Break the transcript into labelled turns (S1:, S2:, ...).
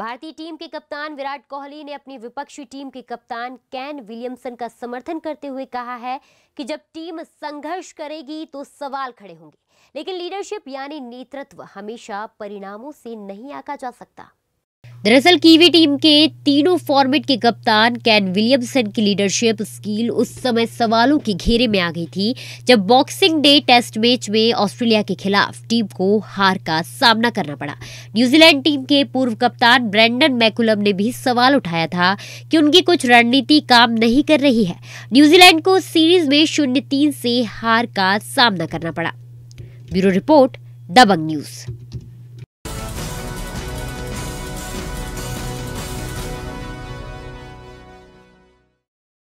S1: भारतीय टीम के कप्तान विराट कोहली ने अपनी विपक्षी टीम के कप्तान कैन विलियमसन का समर्थन करते हुए कहा है कि जब टीम संघर्ष करेगी तो सवाल खड़े होंगे लेकिन लीडरशिप यानी नेतृत्व हमेशा परिणामों से नहीं आका जा सकता दरअसल कीवी टीम के तीनों फॉर्मेट के कप्तान कैन विलियमसन की लीडरशिप स्किल उस समय सवालों के घेरे में आ गई थी जब बॉक्सिंग डे टेस्ट मैच में ऑस्ट्रेलिया के खिलाफ टीम को हार का सामना करना पड़ा न्यूजीलैंड टीम के पूर्व कप्तान ब्रैंडन मैकुलम ने भी सवाल उठाया था कि उनकी कुछ रणनीति काम नहीं कर रही है न्यूजीलैंड को सीरीज में शून्य तीन से हार का सामना करना पड़ा ब्यूरो रिपोर्ट दबंग न्यूज़